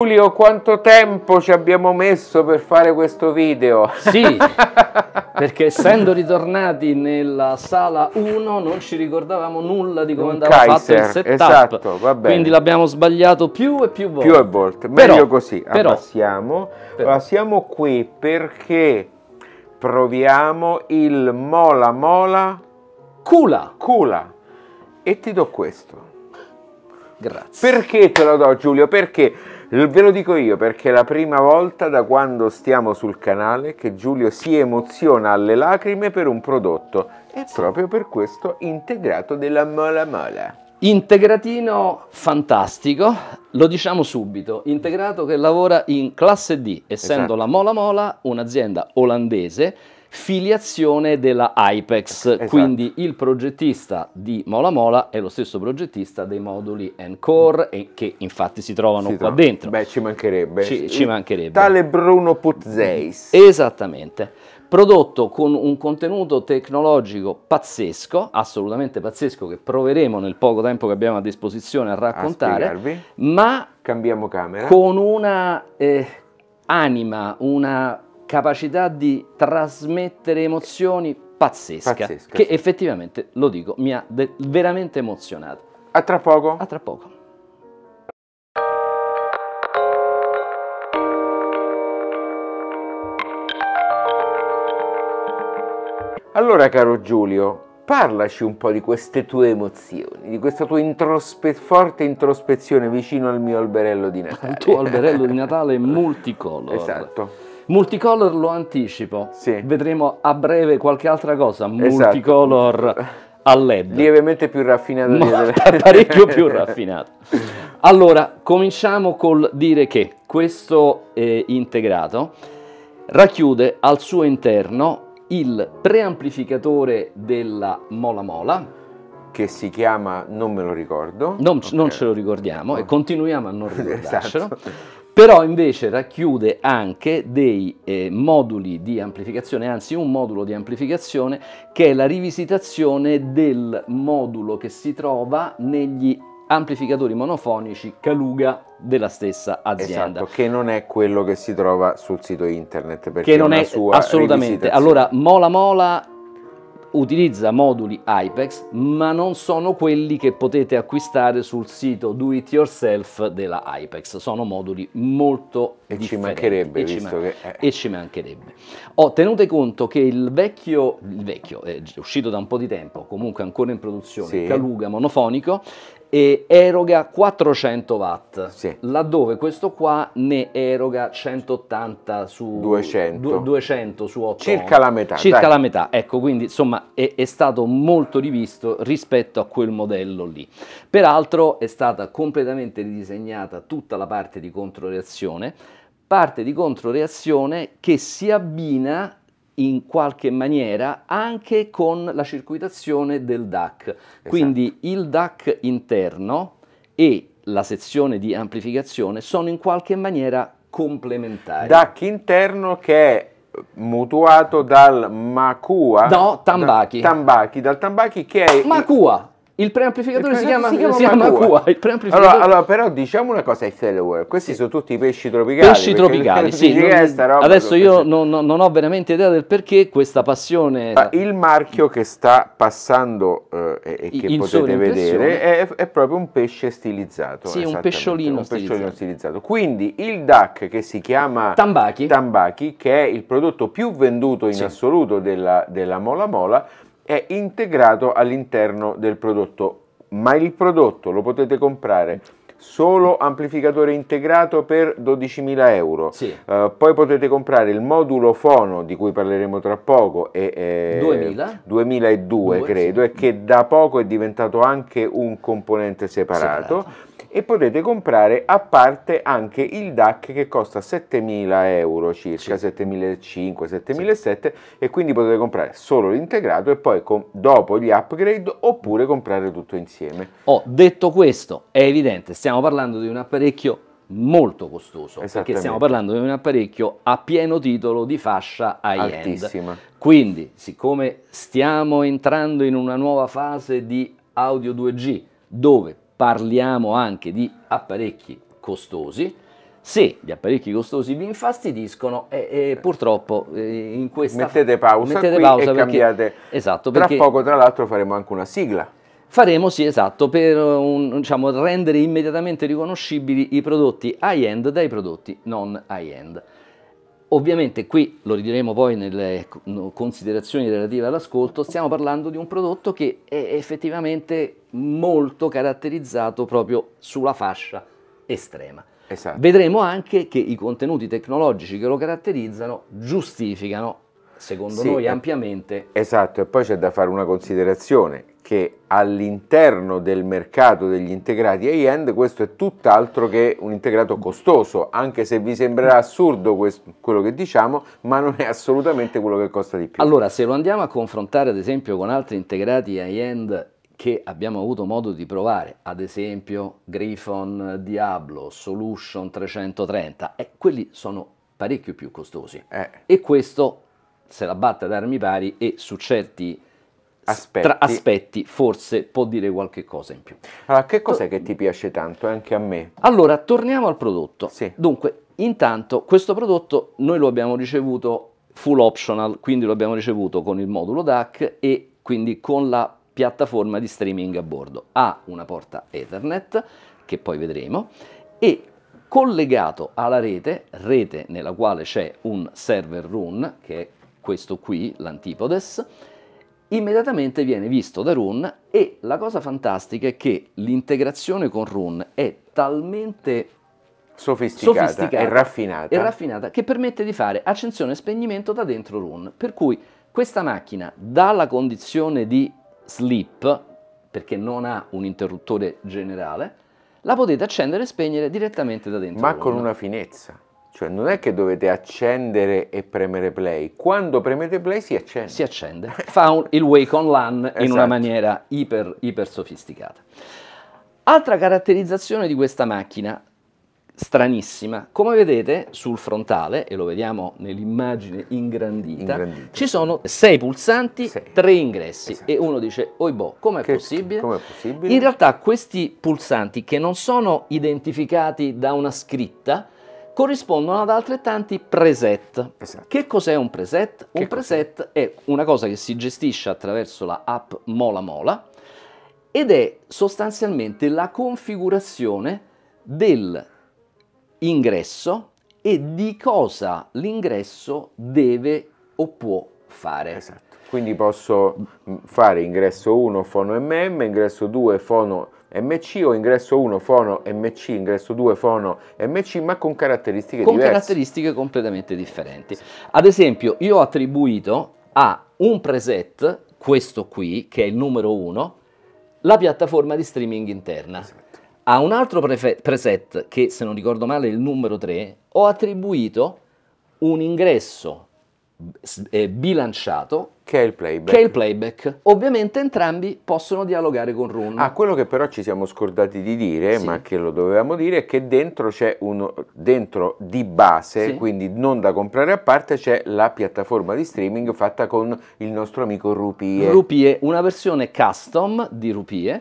Giulio, quanto tempo ci abbiamo messo per fare questo video? Sì, perché essendo ritornati nella sala 1 non ci ricordavamo nulla di come andava Kaiser, fatto il setup. Esatto, va bene. Quindi l'abbiamo sbagliato più e più volte. Più e volte, meglio però, così. Però, Abbassiamo. Però. Siamo qui perché proviamo il mola mola... Cula. Cula. E ti do questo. Grazie. Perché te lo do Giulio? Perché Ve lo dico io perché è la prima volta da quando stiamo sul canale che Giulio si emoziona alle lacrime per un prodotto e eh, proprio per questo integrato della Mola Mola. Integratino fantastico, lo diciamo subito, integrato che lavora in classe D, essendo esatto. la Mola Mola un'azienda olandese filiazione della Ipex, esatto. quindi il progettista di Mola Mola è lo stesso progettista dei moduli Encore e che infatti si trovano si qua trova. dentro. Beh, ci mancherebbe. Ci, ci mancherebbe. Tale Bruno Puzzeis. Esattamente. Prodotto con un contenuto tecnologico pazzesco, assolutamente pazzesco, che proveremo nel poco tempo che abbiamo a disposizione a raccontare, a ma cambiamo camera. Con una eh, anima, una capacità di trasmettere emozioni pazzesca, pazzesca che sì. effettivamente, lo dico, mi ha veramente emozionato. A tra poco. A tra poco. Allora, caro Giulio, parlaci un po' di queste tue emozioni, di questa tua introspe forte introspezione vicino al mio alberello di Natale. Il tuo alberello di Natale multicolore. Esatto. Multicolor lo anticipo. Sì. Vedremo a breve qualche altra cosa. Esatto. Multicolor esatto. a LED. Lievemente più raffinato. Molto, parecchio più raffinato. Allora, cominciamo col dire che questo eh, integrato racchiude al suo interno il preamplificatore della Mola Mola, che si chiama, non me lo ricordo. Non, okay. non ce lo ricordiamo no. e continuiamo a non ricordarcelo. esatto però invece racchiude anche dei eh, moduli di amplificazione, anzi un modulo di amplificazione che è la rivisitazione del modulo che si trova negli amplificatori monofonici Kaluga della stessa azienda. Esatto, che non è quello che si trova sul sito internet, perché che non è, è assolutamente. Allora, Mola Mola utilizza moduli IPEX, ma non sono quelli che potete acquistare sul sito do it yourself della IPEX, sono moduli molto e differenti. Ci mancherebbe, e, ci man- eh. e ci mancherebbe. Ho tenuto conto che il vecchio, il vecchio, è uscito da un po' di tempo, comunque ancora in produzione, sì. Caluga monofonico, e eroga 400 watt, sì. laddove questo qua ne eroga 180 su 200, 200 su 8 circa la metà. Circa dai. la metà, ecco, quindi insomma è, è, stato molto rivisto rispetto a quel modello lì. Peraltro è stata completamente ridisegnata tutta la parte di controreazione, parte di controreazione che si abbina in qualche maniera anche con la circuitazione del DAC. Esatto. Quindi il DAC interno e la sezione di amplificazione sono in qualche maniera complementari. DAC interno che è mutuato dal Makua. No, Tambaki. Da, tambaki, dal Tambachi che è... Makua! Il preamplificatore si, chiama, si chiama, si chiama Macua. Allora, allora, però diciamo una cosa ai follower, questi sono tutti i pesci tropicali. Pesci tropicali, sì. Non, adesso io non, non, ho veramente idea del perché questa passione... Ah, il marchio che sta passando eh, e che il potete vedere è, è, proprio un pesce stilizzato. Sì, un pesciolino, un pesciolino stilizzato. stilizzato. Quindi il DAC che si chiama Tambaki, Tambaki che è il prodotto più venduto in sì. assoluto della, della Mola Mola, è integrato all'interno del prodotto, ma il prodotto lo potete comprare solo amplificatore integrato per 12.000 euro. Sì. Uh, poi potete comprare il modulo fono di cui parleremo tra poco, e, eh, e 2000. 2002 Due, credo, sì. e che da poco è diventato anche un componente separato. separato e potete comprare a parte anche il DAC che costa 7.000 euro circa, sì. 7.500, 7.700 sì. e quindi potete comprare solo l'integrato e poi con, dopo gli upgrade oppure comprare tutto insieme. Oh, detto questo, è evidente, stiamo parlando di un apparecchio molto costoso perché stiamo parlando di un apparecchio a pieno titolo di fascia high-end. Quindi, siccome stiamo entrando in una nuova fase di audio 2G dove parliamo anche di apparecchi costosi. Se gli apparecchi costosi vi infastidiscono, e, e eh. purtroppo eh, in questa mettete pausa, mettete pausa e perché, cambiate. Esatto, perché tra poco, tra l'altro, faremo anche una sigla. Faremo, sì, esatto, per un, diciamo, rendere immediatamente riconoscibili i prodotti high-end dai prodotti non high-end. Ovviamente qui, lo ridiremo poi nelle ecco, considerazioni relative all'ascolto, stiamo parlando di un prodotto che è effettivamente molto caratterizzato proprio sulla fascia estrema. Esatto. Vedremo anche che i contenuti tecnologici che lo caratterizzano giustificano, secondo sì, noi, ampiamente. Esatto, e poi c'è da fare una considerazione che all'interno del mercato degli integrati high-end questo è tutt'altro che un integrato costoso, anche se vi sembrerà assurdo questo, quello che diciamo, ma non è assolutamente quello che costa di più. Allora, se lo andiamo a confrontare ad esempio con altri integrati high-end che abbiamo avuto modo di provare, ad esempio Griffon Diablo, Solution 330, eh, quelli sono parecchio più costosi. Eh. E questo se la batte ad armi pari e su certi aspetti. aspetti. forse può dire qualche cosa in più. Allora, che cos'è che ti piace tanto, eh, anche a me? Allora, torniamo al prodotto. Sì. Dunque, intanto, questo prodotto noi lo abbiamo ricevuto full optional, quindi lo abbiamo ricevuto con il modulo DAC e quindi con la piattaforma di streaming a bordo. Ha una porta Ethernet, che poi vedremo, e collegato alla rete, rete nella quale c'è un server run, che è questo qui, l'antipodes, immediatamente viene visto da Run e la cosa fantastica è che l'integrazione con Run è talmente sofisticata, sofisticata e, raffinata. e, raffinata. che permette di fare accensione e spegnimento da dentro Run. Per cui questa macchina dalla condizione di sleep, perché non ha un interruttore generale, la potete accendere e spegnere direttamente da dentro. Ma Rune. con una finezza cioè non è che dovete accendere e premere play, quando premete play si accende. Si accende, fa un, il wake on LAN esatto. in una esatto. maniera iper, iper sofisticata. Altra caratterizzazione di questa macchina, stranissima, come vedete sul frontale, e lo vediamo nell'immagine ingrandita, ingrandita. ci sono sei pulsanti, sei. tre ingressi esatto. e uno dice, oi boh, com'è possibile? com'è possibile? In realtà questi pulsanti che non sono identificati da una scritta, corrispondono ad altrettanti preset. Esatto. Che cos'è un preset? Che un preset è una cosa che si gestisce attraverso la app Mola Mola ed è sostanzialmente la configurazione dell'ingresso e di cosa l'ingresso deve o può fare. Esatto. Quindi posso mm, fare ingresso 1 fono mm, ingresso 2 fono MC o ingresso 1 fono MC, ingresso 2 fono MC, ma con caratteristiche con diverse. Con caratteristiche completamente differenti. Ad esempio, io ho attribuito a un preset, questo qui, che è il numero 1, la piattaforma di streaming interna. Esatto. A un altro preset, che se non ricordo male è il numero 3, ho attribuito un ingresso eh, bilanciato che è il playback. Che è il playback. Ovviamente entrambi possono dialogare con Rune. Ah, quello che però ci siamo scordati di dire, sì. ma che lo dovevamo dire, è che dentro c'è uno dentro di base, sì. quindi non da comprare a parte, c'è la piattaforma di streaming fatta con il nostro amico Rupie. Rupie, una versione custom di Rupie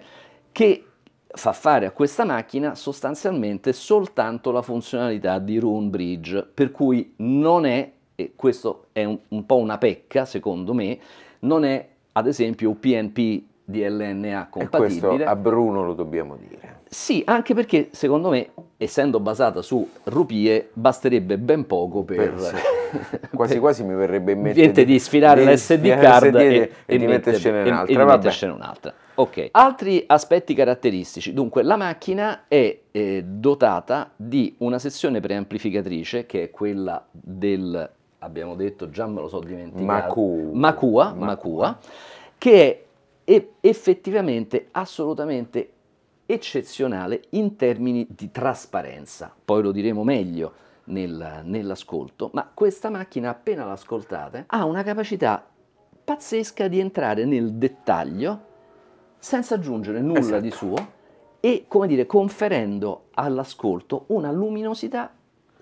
che fa fare a questa macchina sostanzialmente soltanto la funzionalità di Rune Bridge, per cui non è e questo è un, un po' una pecca secondo me, non è ad esempio PNP DLNA compatibile. E questo a Bruno lo dobbiamo dire. Sì, anche perché secondo me, essendo basata su rupie, basterebbe ben poco per... per quasi per, quasi mi verrebbe in mente di, di sfilare di, l'SD card e, e, e, di mettercene un'altra. E, mettercene un'altra. Ok. Altri aspetti caratteristici. Dunque, la macchina è eh, dotata di una sezione preamplificatrice, che è quella del abbiamo detto, già me lo so dimenticato, Macu. Makua, Macua, che è effettivamente assolutamente eccezionale in termini di trasparenza, poi lo diremo meglio nel, nell'ascolto, ma questa macchina appena l'ascoltate ha una capacità pazzesca di entrare nel dettaglio senza aggiungere nulla esatto. di suo e come dire conferendo all'ascolto una luminosità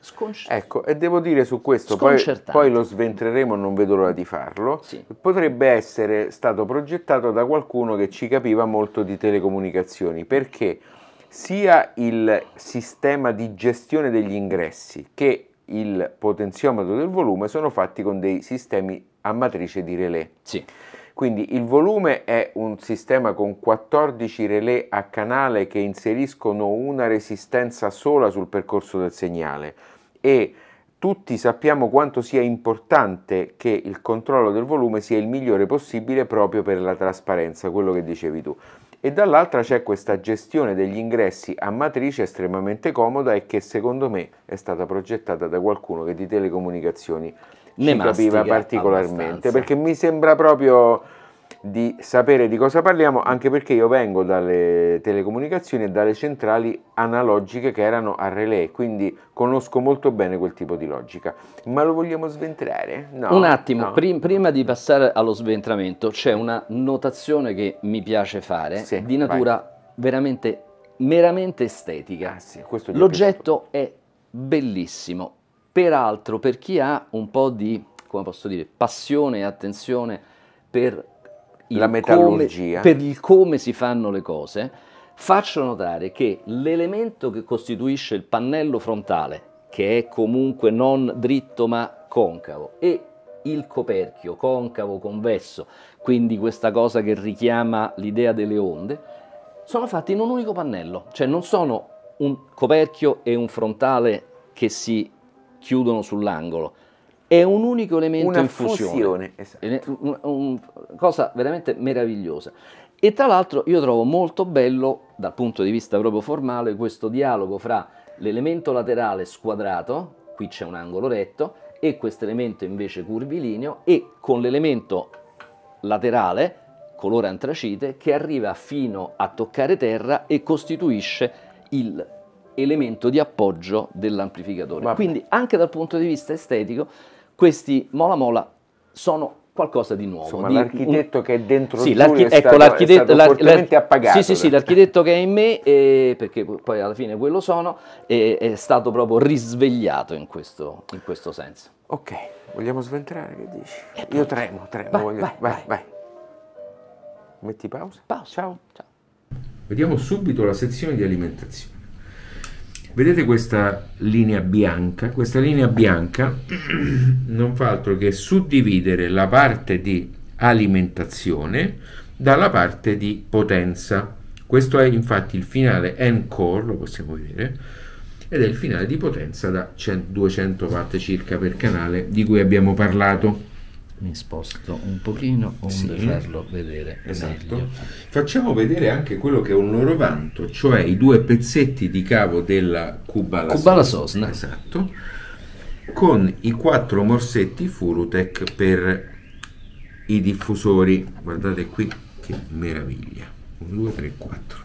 Sconci- ecco, e devo dire su questo, poi, poi, lo sventreremo, non vedo l'ora di farlo, sì. potrebbe essere stato progettato da qualcuno che ci capiva molto di telecomunicazioni, perché sia il sistema di gestione degli ingressi che il potenziometro del volume sono fatti con dei sistemi a matrice di relè. Sì. Quindi il volume è un sistema con 14 relè a canale che inseriscono una resistenza sola sul percorso del segnale e tutti sappiamo quanto sia importante che il controllo del volume sia il migliore possibile proprio per la trasparenza, quello che dicevi tu. E dall'altra c'è questa gestione degli ingressi a matrice estremamente comoda e che secondo me è stata progettata da qualcuno che di telecomunicazioni ne capiva particolarmente, abbastanza. perché mi sembra proprio di sapere di cosa parliamo, anche perché io vengo dalle telecomunicazioni e dalle centrali analogiche che erano a relè, quindi conosco molto bene quel tipo di logica. Ma lo vogliamo sventrare? No, Un attimo, no. prim- prima di passare allo sventramento, c'è una notazione che mi piace fare sì, di natura vai. veramente meramente estetica. Ah, sì, L'oggetto è, è bellissimo. Peraltro, per chi ha un po' di, come posso dire, passione e attenzione per la metallurgia. Come, per il come si fanno le cose, faccio notare che l'elemento che costituisce il pannello frontale, che è comunque non dritto ma concavo, e il coperchio concavo convesso, quindi questa cosa che richiama l'idea delle onde, sono fatti in un unico pannello, cioè non sono un coperchio e un frontale che si chiudono sull'angolo, è un unico elemento Una in fusione. fusione esatto. Una un, cosa veramente meravigliosa. E tra l'altro io trovo molto bello, dal punto di vista proprio formale, questo dialogo fra l'elemento laterale squadrato, qui c'è un angolo retto, e questo elemento invece curvilineo, e con l'elemento laterale, colore antracite, che arriva fino a toccare terra e costituisce il elemento di appoggio dell'amplificatore. Quindi anche dal punto di vista estetico questi mola mola sono qualcosa di nuovo. Insomma, di, l'architetto un, che è dentro sì, l'archi- è ecco, l'architetto, è l'archi- ecco, appagato. Sì, sì, sì, eh. l'architetto che è in me, eh, perché poi alla fine quello sono, eh, è stato proprio risvegliato in questo, in questo senso. Ok, vogliamo sventrare, che dici? Eh, Io tremo, tremo. Vai, voglio... vai, vai, vai, vai. Metti pausa. Pausa. Ciao. Ciao. Vediamo subito la sezione di alimentazione. Vedete questa linea bianca? Questa linea bianca non fa altro che suddividere la parte di alimentazione dalla parte di potenza. Questo è infatti il finale n lo possiamo vedere, ed è il finale di potenza da 200 watt circa per canale di cui abbiamo parlato mi sposto un pochino onde sì. farlo vedere esatto. Meglio. Facciamo vedere anche quello che è un loro vanto, cioè i due pezzetti di cavo della Cuba alla Cuba Sosna. Esatto. Con i quattro morsetti Furutec per i diffusori. Guardate qui che meraviglia. 1 2 3 4.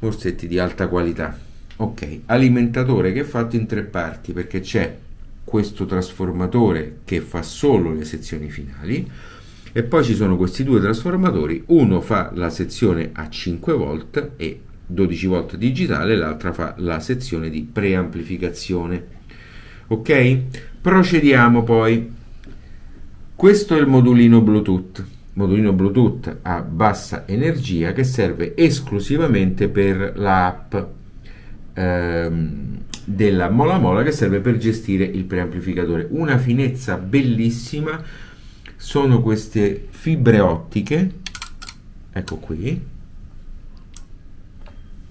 Morsetti di alta qualità. Ok, alimentatore che è fatto in tre parti perché c'è questo trasformatore che fa solo le sezioni finali e poi ci sono questi due trasformatori, uno fa la sezione a 5 volt e 12 volt digitale, l'altra fa la sezione di preamplificazione. Ok? Procediamo poi. Questo è il modulino Bluetooth, modulino Bluetooth a bassa energia che serve esclusivamente per la app. Ehm, della mola mola che serve per gestire il preamplificatore. Una finezza bellissima sono queste fibre ottiche, ecco qui,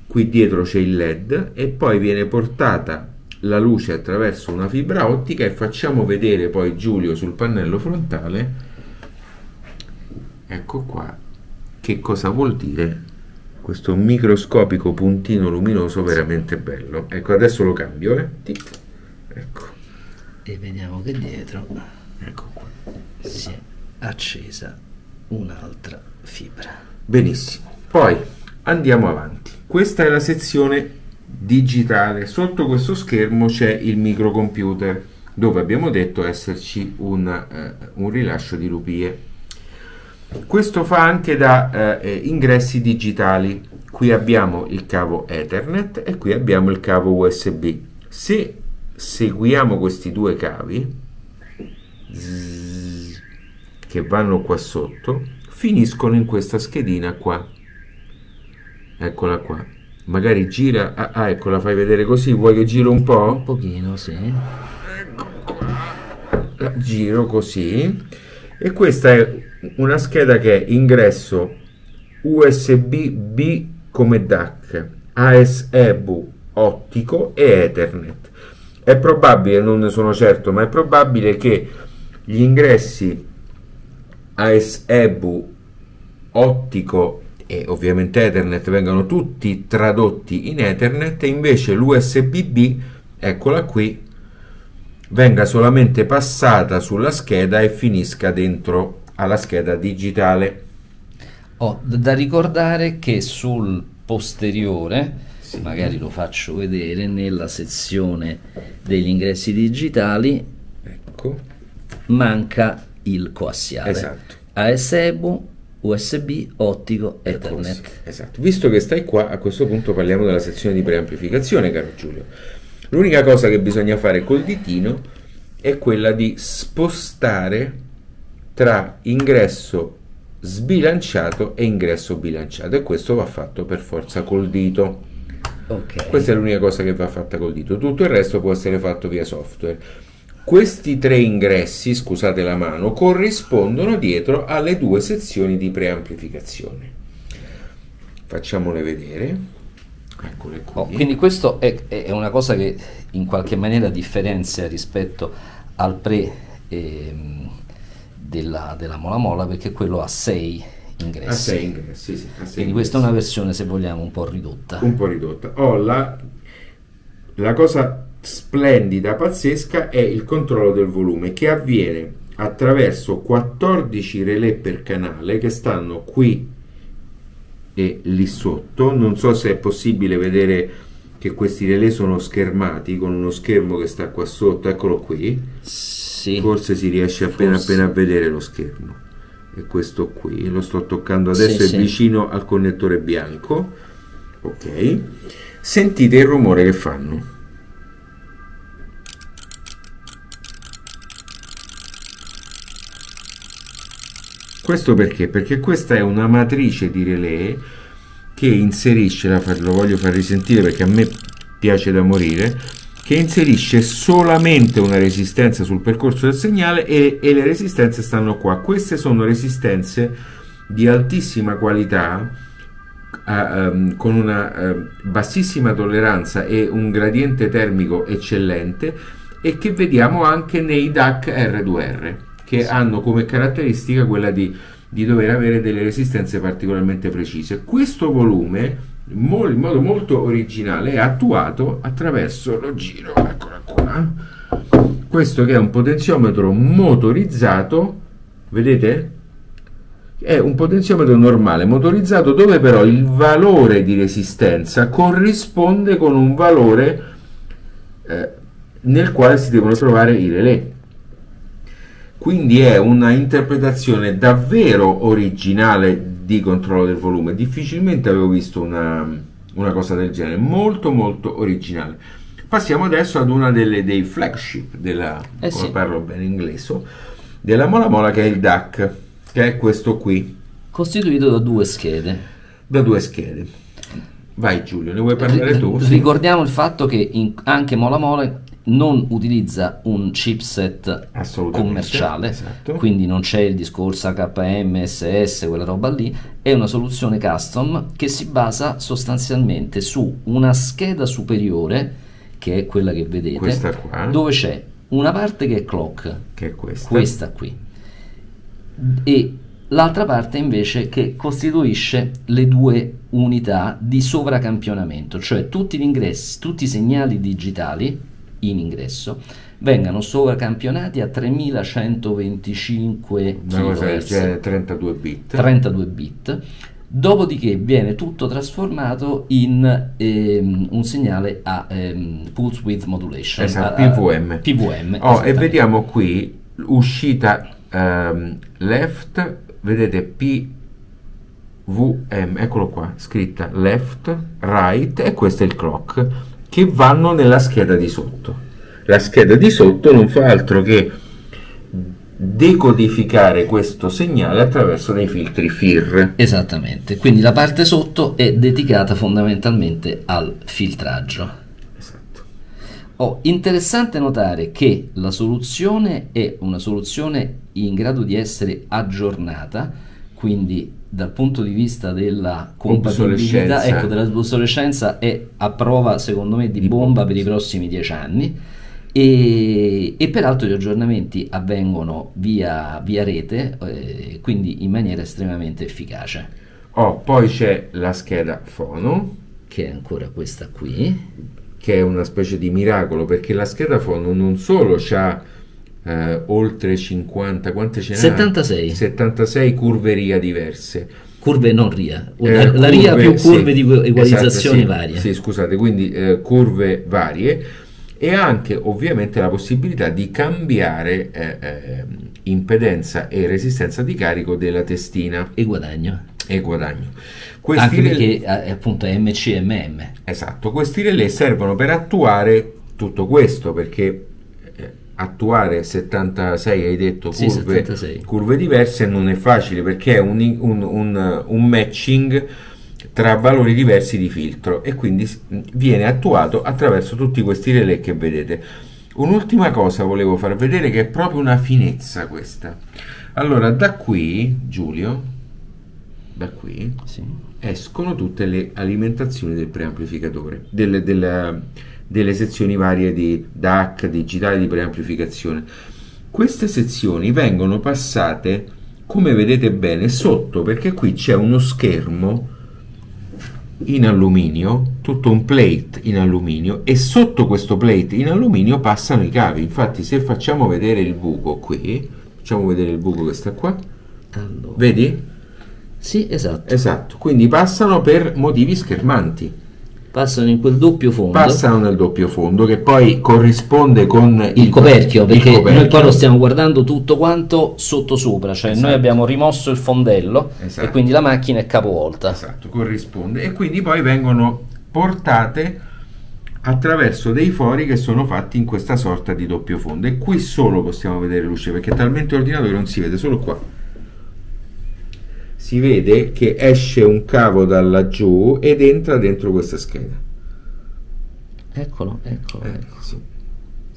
qui dietro c'è il led e poi viene portata la luce attraverso una fibra ottica e facciamo vedere poi Giulio sul pannello frontale, ecco qua, che cosa vuol dire questo microscopico puntino luminoso veramente bello. Ecco, adesso lo cambio, eh. Tic. Ecco. E vediamo che dietro, ecco qua, si è accesa un'altra fibra. Benissimo. Poi andiamo avanti. Questa è la sezione digitale. Sotto questo schermo c'è il microcomputer dove abbiamo detto esserci un, eh, un rilascio di rupie questo fa anche da eh, eh, ingressi digitali. Qui abbiamo il cavo Ethernet e qui abbiamo il cavo USB. Se seguiamo questi due cavi zzz, che vanno qua sotto, finiscono in questa schedina qua. Eccola qua. Magari gira, ah, ah ecco la fai vedere così, vuoi che giro un po'? Un pochino, sì. Ecco qua. giro così e questa è una scheda che è ingresso USB B come DAC, ASEB ottico e Ethernet. È probabile, non ne sono certo, ma è probabile che gli ingressi ASEB ottico e ovviamente Ethernet vengano tutti tradotti in Ethernet e invece l'USB-B, eccola qui, venga solamente passata sulla scheda e finisca dentro alla scheda digitale. Oh, da ricordare che sul posteriore sì. magari lo faccio vedere nella sezione degli ingressi digitali ecco. manca il coassiale esatto. ASEBU USB ottico Ethernet esatto. visto che stai qua a questo punto parliamo della sezione di preamplificazione caro Giulio l'unica cosa che bisogna fare col ditino è quella di spostare tra ingresso sbilanciato e ingresso bilanciato e questo va fatto per forza col dito. Okay. Questa è l'unica cosa che va fatta col dito, tutto il resto può essere fatto via software. Questi tre ingressi, scusate la mano, corrispondono dietro alle due sezioni di preamplificazione. Facciamole vedere. Eccole qui. Oh, quindi questo è, è, una cosa che in qualche maniera differenzia rispetto al pre... Ehm, della, della Mola Mola perché quello ha 6 ingressi. A 6 ingressi, sì. Quindi ingressi. questa è una versione, se vogliamo, un po' ridotta. Un po' ridotta. Oh, la, la cosa splendida, pazzesca, è il controllo del volume che avviene attraverso 14 relè per canale che stanno qui e lì sotto. Non so se è possibile vedere che questi relè sono schermati con uno schermo che sta qua sotto, eccolo qui. Sì. Forse si riesce appena Forse. appena a vedere lo schermo. E questo qui, lo sto toccando adesso, sì, è sì. vicino al connettore bianco. Ok. Sentite il rumore che fanno. Questo perché? Perché questa è una matrice di relè che inserisce, lo voglio far risentire perché a me piace da morire, che inserisce solamente una resistenza sul percorso del segnale e, e le resistenze stanno qua. Queste sono resistenze di altissima qualità a, um, con una uh, bassissima tolleranza e un gradiente termico eccellente e che vediamo anche nei DAC R2R che sì. hanno come caratteristica quella di di dover avere delle resistenze particolarmente precise. Questo volume in modo molto originale è attuato attraverso lo giro, eccola qua, questo che è un potenziometro motorizzato, vedete? È un potenziometro normale motorizzato dove però il valore di resistenza corrisponde con un valore eh, nel quale si devono trovare i relè quindi è una interpretazione davvero originale di controllo del volume difficilmente avevo visto una, una cosa del genere molto molto originale passiamo adesso ad una delle, dei flagship della eh sì. parlo bene inglese della Mola Mola che è il DAC che è questo qui costituito da due schede da due schede Vai Giulio, ne vuoi eh, parlare tu? Ricordiamo il fatto che in, anche Mola mola non utilizza un chipset commerciale, esatto. quindi non c'è il discorso HM, SS, quella roba lì, è una soluzione custom che si basa sostanzialmente su una scheda superiore, che è quella che vedete, dove c'è una parte che è clock, che è questa. questa qui, e l'altra parte invece che costituisce le due unità di sovracampionamento, cioè tutti gli ingressi, tutti i segnali digitali in ingresso vengano sovracampionati a 3125 kHz, cioè 32 bit. 32 bit. Dopodiché viene tutto trasformato in ehm, un segnale a ehm, pulse width modulation, esatto, a, a, PVM. PVM oh, e vediamo qui uscita ehm, left, vedete PVM, eccolo qua, scritta left, right e questo è il clock che vanno nella scheda di sotto. La scheda di sotto non fa altro che decodificare questo segnale attraverso dei filtri FIR. Esattamente, quindi la parte sotto è dedicata fondamentalmente al filtraggio. Oh, interessante notare che la soluzione è una soluzione in grado di essere aggiornata quindi dal punto di vista della compatibilità, ecco, della obsolescenza è a prova secondo me di, di bomba, bomba per i prossimi dieci anni. E, e, peraltro gli aggiornamenti avvengono via, via rete, eh, quindi in maniera estremamente efficace. Oh, poi c'è la scheda Fono, che è ancora questa qui, che è una specie di miracolo perché la scheda Fono non solo ha eh, oltre 50, quante ce ne 76. 76 curve RIA diverse. Curve non RIA, eh, la RIA più curve sì, di equalizzazione esatto, varie. Sì, scusate, quindi eh, curve varie e anche ovviamente la possibilità di cambiare eh, eh impedenza e resistenza di carico della testina. E guadagno. E guadagno. Questi anche perché rel- appunto è MCMM. Esatto, questi relè servono per attuare tutto questo perché attuare 76, hai detto, sì, curve, 76. curve, diverse non è facile perché è un, un, un, un, matching tra valori diversi di filtro e quindi viene attuato attraverso tutti questi relay che vedete. Un'ultima cosa volevo far vedere che è proprio una finezza questa. Allora, da qui, Giulio, da qui sì. escono tutte le alimentazioni del preamplificatore, del, della, delle sezioni varie di DAC, digitale di preamplificazione. Queste sezioni vengono passate, come vedete bene, sotto perché qui c'è uno schermo in alluminio, tutto un plate in alluminio e sotto questo plate in alluminio passano i cavi. Infatti se facciamo vedere il buco qui, facciamo vedere il buco che sta qua, allora. vedi? Sì, esatto. Esatto, quindi passano per motivi schermanti passano in quel doppio fondo. Passano nel doppio fondo che poi corrisponde con il, il coperchio, perché il coperchio. noi qua lo stiamo guardando tutto quanto sotto sopra, cioè esatto. noi abbiamo rimosso il fondello esatto. e quindi la macchina è capovolta. Esatto, corrisponde e quindi poi vengono portate attraverso dei fori che sono fatti in questa sorta di doppio fondo e qui solo possiamo vedere luce perché è talmente ordinato che non si vede solo qua si vede che esce un cavo da laggiù ed entra dentro questa scheda. Eccolo, eccolo. Eh, ecco. sì.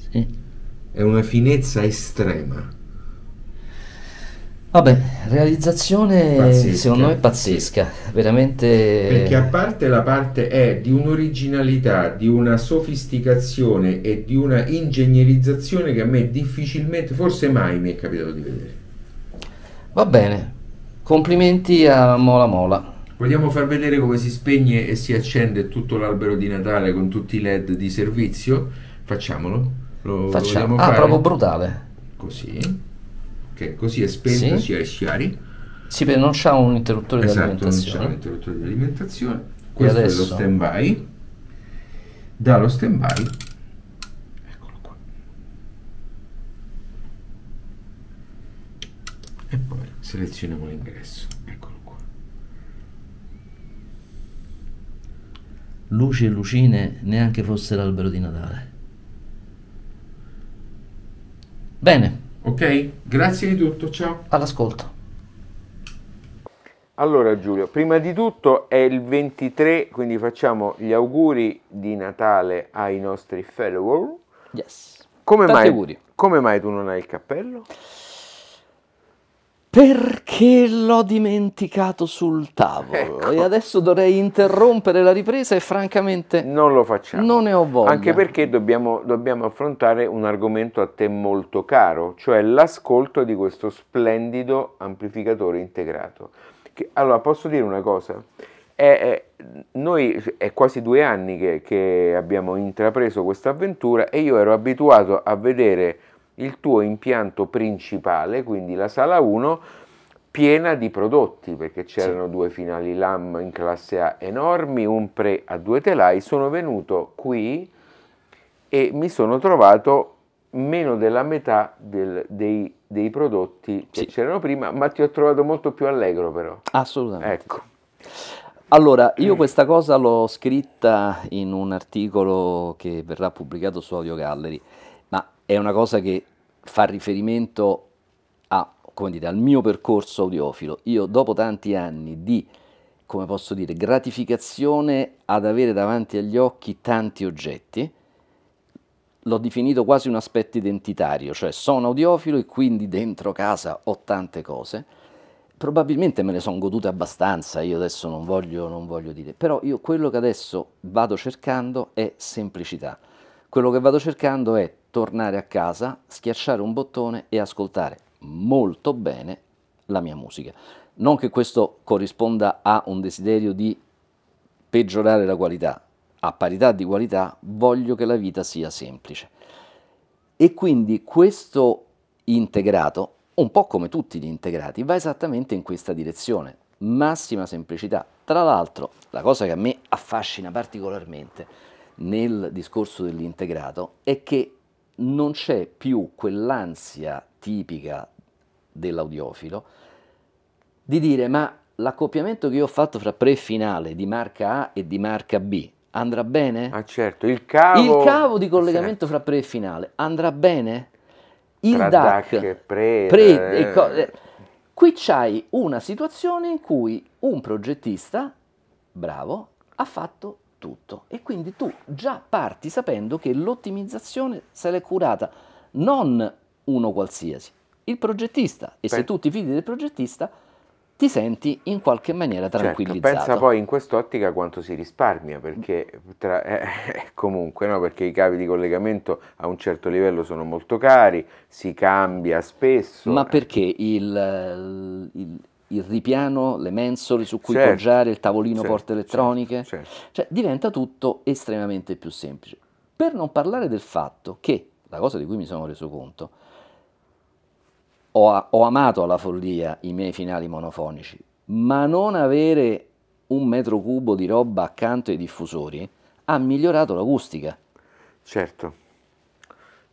Sì. È una finezza estrema. Vabbè, realizzazione pazzesca. secondo me pazzesca, veramente... Perché a parte la parte è di un'originalità, di una sofisticazione e di una ingegnerizzazione che a me difficilmente, forse mai mi è capitato di vedere. Va bene, Complimenti a Mola Mola. Vogliamo far vedere come si spegne e si accende tutto l'albero di Natale con tutti i led di servizio? Facciamolo. Lo Facciamo. Ah, fare? proprio brutale. Così. Okay, così è spento, sì. si è sciari. Sì, perché non c'è un interruttore esatto, di alimentazione. non c'è un interruttore di alimentazione. Questo adesso... è lo stand-by. Dallo stand-by... Eccolo qua. E poi selezioniamo l'ingresso eccolo qua luci e lucine neanche fosse l'albero di Natale bene ok grazie di tutto ciao all'ascolto allora Giulio, prima di tutto è il 23, quindi facciamo gli auguri di Natale ai nostri follower. Yes. Come Tanti mai, Come mai tu non hai il cappello? perché l'ho dimenticato sul tavolo ecco. e adesso dovrei interrompere la ripresa e francamente non lo facciamo. Non ne ho voglia. Anche perché dobbiamo, dobbiamo affrontare un argomento a te molto caro, cioè l'ascolto di questo splendido amplificatore integrato. Che, allora, posso dire una cosa? È, è, noi è quasi due anni che, che abbiamo intrapreso questa avventura e io ero abituato a vedere il tuo impianto principale, quindi la sala 1, piena di prodotti, perché c'erano sì. due finali LAM in classe A enormi, un pre a due telai, sono venuto qui e mi sono trovato meno della metà del, dei, dei, prodotti che sì. c'erano prima, ma ti ho trovato molto più allegro però. Assolutamente. Ecco. Allora, io questa cosa l'ho scritta in un articolo che verrà pubblicato su Audio Gallery è una cosa che fa riferimento a, dite, al mio percorso audiofilo. Io dopo tanti anni di, come posso dire, gratificazione ad avere davanti agli occhi tanti oggetti, l'ho definito quasi un aspetto identitario, cioè sono audiofilo e quindi dentro casa ho tante cose. Probabilmente me ne sono godute abbastanza, io adesso non voglio, non voglio dire, però io quello che adesso vado cercando è semplicità. Quello che vado cercando è tornare a casa, schiacciare un bottone e ascoltare molto bene la mia musica. Non che questo corrisponda a un desiderio di peggiorare la qualità, a parità di qualità voglio che la vita sia semplice. E quindi questo integrato, un po' come tutti gli integrati, va esattamente in questa direzione, massima semplicità. Tra l'altro, la cosa che a me affascina particolarmente nel discorso dell'integrato è che non c'è più quell'ansia tipica dell'audiofilo di dire ma l'accoppiamento che io ho fatto fra pre finale di marca A e di marca B andrà bene? Ah certo, il cavo, il cavo di collegamento sì. Eh. fra pre e finale andrà bene? Il tra DAC, DAC pre, pre eh. co- eh. qui c'hai una situazione in cui un progettista bravo ha fatto tutto. E quindi tu già parti sapendo che l'ottimizzazione se l'è curata non uno qualsiasi, il progettista. E Beh. se tu ti fidi del progettista, ti senti in qualche maniera certo, tranquillizzato. Certo, pensa poi in quest'ottica quanto si risparmia, perché tra, eh, comunque, no, perché i cavi di collegamento a un certo livello sono molto cari, si cambia spesso. Ma perché il, il il ripiano, le mensole su cui certo, poggiare, il tavolino certo, porte elettroniche, certo, certo, cioè diventa tutto estremamente più semplice. Per non parlare del fatto che, la cosa di cui mi sono reso conto, ho, ho amato alla follia i miei finali monofonici, ma non avere un metro cubo di roba accanto ai diffusori ha migliorato l'acustica. Certo.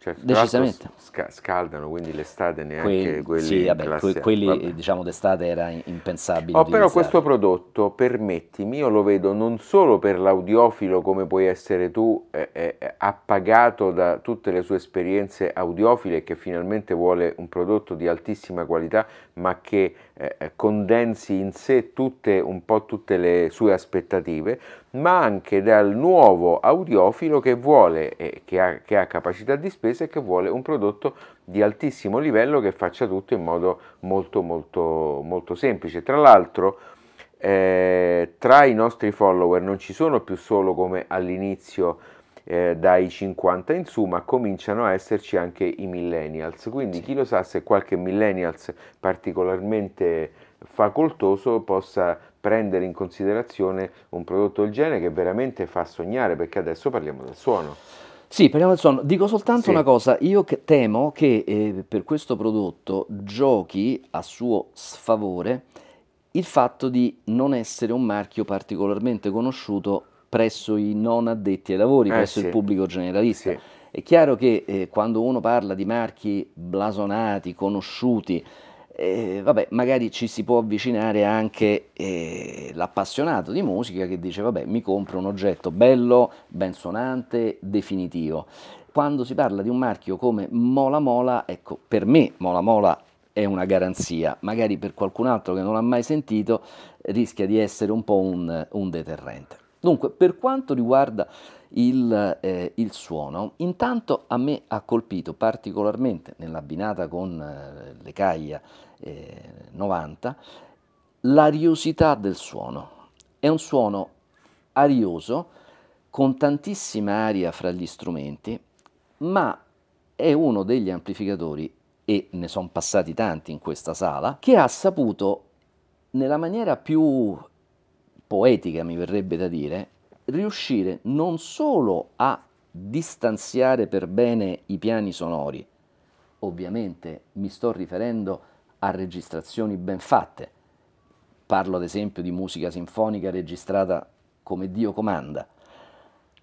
Cioè, Decisamente. Sc- scaldano, quindi l'estate neanche que- quelli Sì, vabbè, que- quelli vabbè. diciamo d'estate era impensabile. Oh, però questo prodotto, permettimi, io lo vedo non solo per l'audiofilo come puoi essere tu, eh, eh, eh, appagato da tutte le sue esperienze audiofile che finalmente vuole un prodotto di altissima qualità, ma che eh, eh condensi in sé tutte, un po' tutte le sue aspettative, ma anche dal nuovo audiofilo che vuole, e eh, che, ha, che ha capacità di spesa e che vuole un prodotto di altissimo livello che faccia tutto in modo molto molto molto semplice. Tra l'altro eh, tra i nostri follower non ci sono più solo come all'inizio eh, dai 50 in su, ma cominciano a esserci anche i millennials. Quindi chi lo sa se qualche millennials particolarmente facoltoso possa prendere in considerazione un prodotto del genere che veramente fa sognare, perché adesso parliamo del suono. Sì, parliamo del suono. Dico soltanto sì. una cosa, io che temo che eh, per questo prodotto giochi a suo sfavore il fatto di non essere un marchio particolarmente conosciuto presso i non addetti ai lavori, eh, presso sì. il pubblico generalista. Sì. È chiaro che eh, quando uno parla di marchi blasonati, conosciuti, eh, vabbè, magari ci si può avvicinare anche eh, l'appassionato di musica che dice, vabbè, mi compro un oggetto bello, ben suonante, definitivo. Quando si parla di un marchio come Mola Mola, ecco, per me Mola Mola è una garanzia, magari per qualcun altro che non l'ha mai sentito rischia di essere un po' un, un deterrente. Dunque, per quanto riguarda il, eh, il, suono, intanto a me ha colpito particolarmente nell'abbinata con eh, le Caia eh, 90 l'ariosità del suono. È un suono arioso con tantissima aria fra gli strumenti, ma è uno degli amplificatori, e ne sono passati tanti in questa sala, che ha saputo nella maniera più poetica, mi verrebbe da dire, riuscire non solo a distanziare per bene i piani sonori, ovviamente mi sto riferendo a registrazioni ben fatte, parlo ad esempio di musica sinfonica registrata come Dio comanda,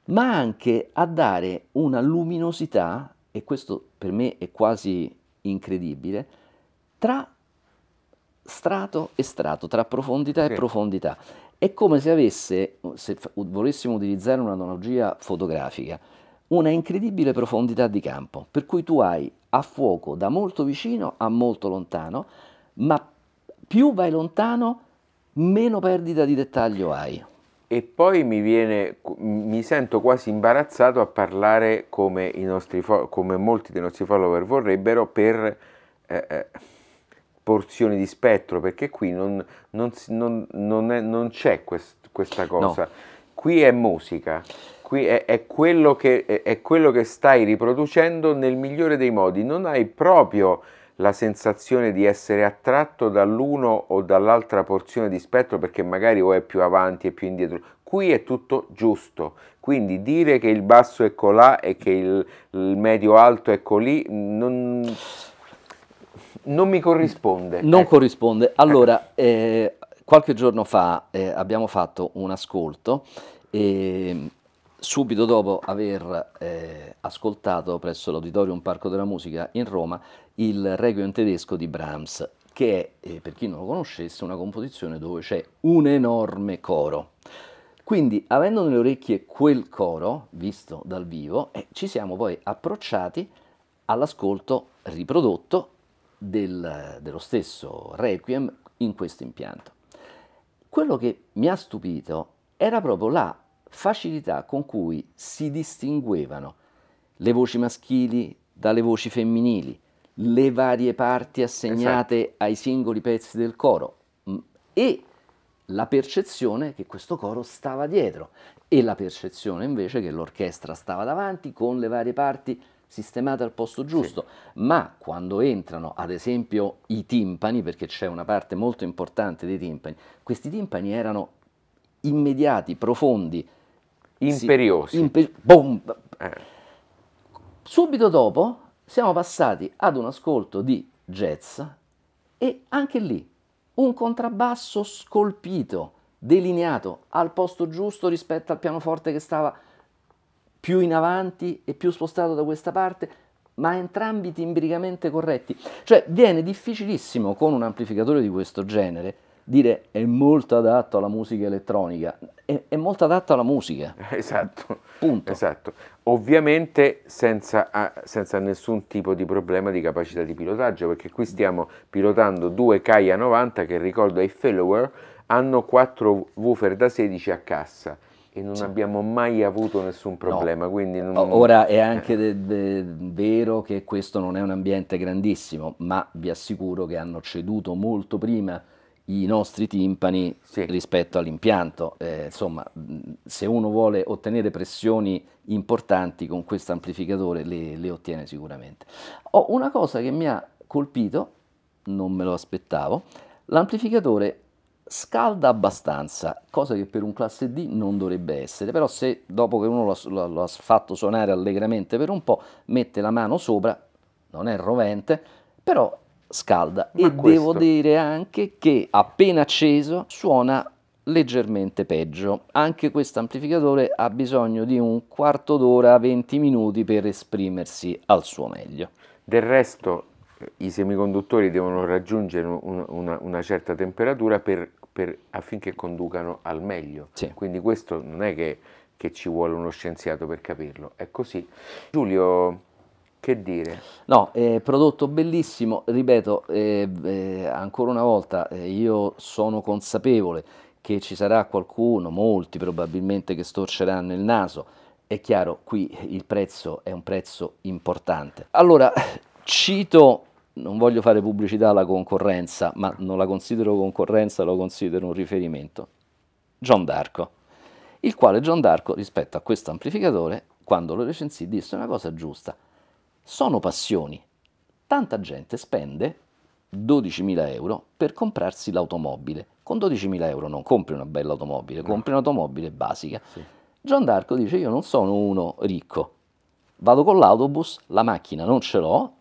ma anche a dare una luminosità, e questo per me è quasi incredibile, tra strato e strato, tra profondità okay. e profondità. È come se avesse, se volessimo utilizzare un'analogia fotografica, una incredibile profondità di campo, per cui tu hai a fuoco da molto vicino a molto lontano, ma più vai lontano, meno perdita di dettaglio hai. E poi mi, viene, mi sento quasi imbarazzato a parlare come, i nostri, come molti dei nostri follower vorrebbero per... Eh, eh porzioni di spettro, perché qui non, non, non, non è, c'è quest, questa cosa. No. Qui è musica, qui è, è, quello che, è, è quello che stai riproducendo nel migliore dei modi, non hai proprio la sensazione di essere attratto dall'uno o dall'altra porzione di spettro perché magari o è più avanti e più indietro. Qui è tutto giusto, quindi dire che il basso è colà e che il, il medio alto è colì non non mi corrisponde. Non ecco. corrisponde. Ecco. Allora, eh, qualche giorno fa eh, abbiamo fatto un ascolto e subito dopo aver eh, ascoltato presso l'Auditorium Parco della Musica in Roma il Requiem tedesco di Brahms, che è, eh, per chi non lo conoscesse, una composizione dove c'è un enorme coro. Quindi, avendo nelle orecchie quel coro, visto dal vivo, eh, ci siamo poi approcciati all'ascolto riprodotto del, dello stesso Requiem in questo impianto. Quello che mi ha stupito era proprio la facilità con cui si distinguevano le voci maschili dalle voci femminili, le varie parti assegnate esatto. ai singoli pezzi del coro mm, e la percezione che questo coro stava dietro e la percezione invece che l'orchestra stava davanti con le varie parti sistemate al posto giusto, sì. ma quando entrano ad esempio i timpani, perché c'è una parte molto importante dei timpani, questi timpani erano immediati, profondi, imperiosi. Si, imper- eh. Subito dopo siamo passati ad un ascolto di jazz e anche lì un contrabbasso scolpito, delineato al posto giusto rispetto al pianoforte che stava più in avanti e più spostato da questa parte, ma entrambi timbricamente corretti. Cioè viene difficilissimo con un amplificatore di questo genere dire è molto adatto alla musica elettronica, è, è molto adatto alla musica. Esatto. Punto. Esatto. Ovviamente senza, ah, senza, nessun tipo di problema di capacità di pilotaggio, perché qui stiamo pilotando due Kaia 90 che ricordo ai follower hanno 4 woofer da 16 a cassa e non abbiamo mai avuto nessun problema. No. Non... Ora è anche de- de- vero che questo non è un ambiente grandissimo, ma vi assicuro che hanno ceduto molto prima i nostri timpani sì. rispetto all'impianto. Eh, insomma, se uno vuole ottenere pressioni importanti con questo amplificatore le, le ottiene sicuramente. Oh, una cosa che mi ha colpito, non me lo aspettavo, l'amplificatore scalda abbastanza, cosa che per un classe D non dovrebbe essere, però se dopo che uno lo ha fatto suonare allegramente per un po', mette la mano sopra, non è rovente, però scalda. Ma e questo... devo dire anche che appena acceso suona leggermente peggio. Anche questo amplificatore ha bisogno di un quarto d'ora, 20 minuti per esprimersi al suo meglio. Del resto i semiconduttori devono raggiungere una, una, una certa temperatura per per, affinché conducano al meglio. Sì. Quindi questo non è che, che, ci vuole uno scienziato per capirlo, è così. Giulio, che dire? No, eh, prodotto bellissimo, ripeto, eh, eh, ancora una volta eh, io sono consapevole che ci sarà qualcuno, molti probabilmente, che storceranno il naso. È chiaro, qui il prezzo è un prezzo importante. Allora, cito non voglio fare pubblicità alla concorrenza, ma non la considero concorrenza, lo considero un riferimento. John D'Arco, il quale John D'Arco rispetto a questo amplificatore, quando lo recensì, disse una cosa giusta. Sono passioni. Tanta gente spende 12.000 euro per comprarsi l'automobile. Con 12.000 euro non compri una bella automobile, compri un'automobile basica. Sì. John D'Arco dice io non sono uno ricco, vado con l'autobus, la macchina non ce l'ho,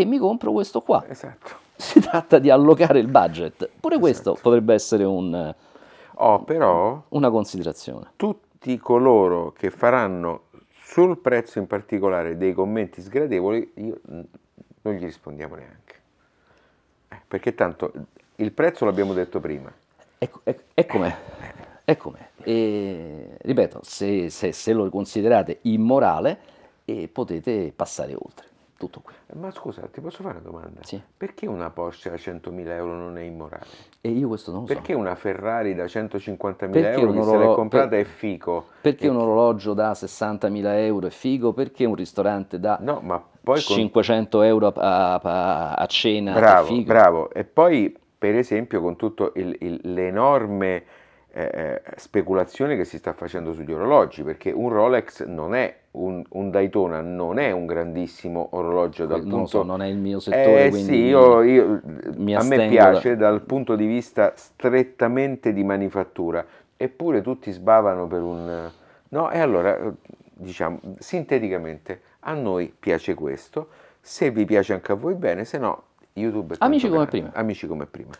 e mi compro questo qua. Esatto. Si tratta di allocare il budget. Pure esatto. questo potrebbe essere un, oh, però, una considerazione. Tutti coloro che faranno sul prezzo in particolare dei commenti sgradevoli, io, non gli rispondiamo neanche. Eh, perché tanto il prezzo l'abbiamo detto prima. Ecco, ecco com'è? ecco Eccome, e, ripeto, se, se, se, lo considerate immorale eh, potete passare oltre tutto qui. Eh, ma scusa, ti posso fare una domanda? Sì. Perché una Porsche da 100.000 euro non è immorale? E io questo non lo perché so. Perché una Ferrari da 150.000 euro che orolo- se l'è comprata per- è figo? Perché e- un orologio da 60.000 euro è figo? Perché un ristorante da no, ma poi con... 500 euro a, a, a cena bravo, è figo? Bravo, e poi per esempio con tutto il, il, l'enorme... Eh, eh, speculazione che si sta facendo sugli orologi perché un Rolex non è un, un, Daytona non è un grandissimo orologio dal non punto... So, non è il mio settore, eh, sì, io, io, mi a me piace da... dal punto di vista strettamente di manifattura, eppure tutti sbavano per un... No, e allora, diciamo, sinteticamente, a noi piace questo, se vi piace anche a voi bene, se no YouTube. Amici come, prima. Amici come prima.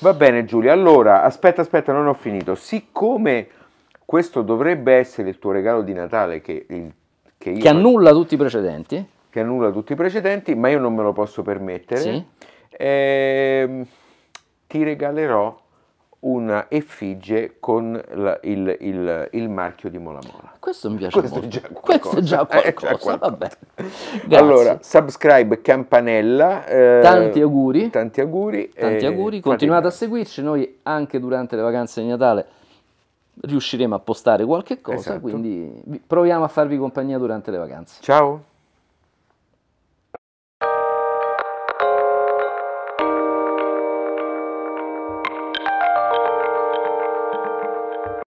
Va bene Giulia, allora aspetta, aspetta, non ho finito. Siccome questo dovrebbe essere il tuo regalo di Natale, che il che, che annulla tutti i precedenti? Che annulla tutti i precedenti, ma io non me lo posso permettere. Sì. Eh, ti regalerò una effigie con la, il, il, il, marchio di Mola Mola. Questo mi piace Questo molto. È Questo è già qualcosa. È già qualcosa. Allora, subscribe, campanella. Eh, tanti auguri. Tanti auguri. Tanti eh, auguri. Continuate a seguirci. Noi anche durante le vacanze di Natale riusciremo a postare qualche cosa, esatto. quindi proviamo a farvi compagnia durante le vacanze. Ciao!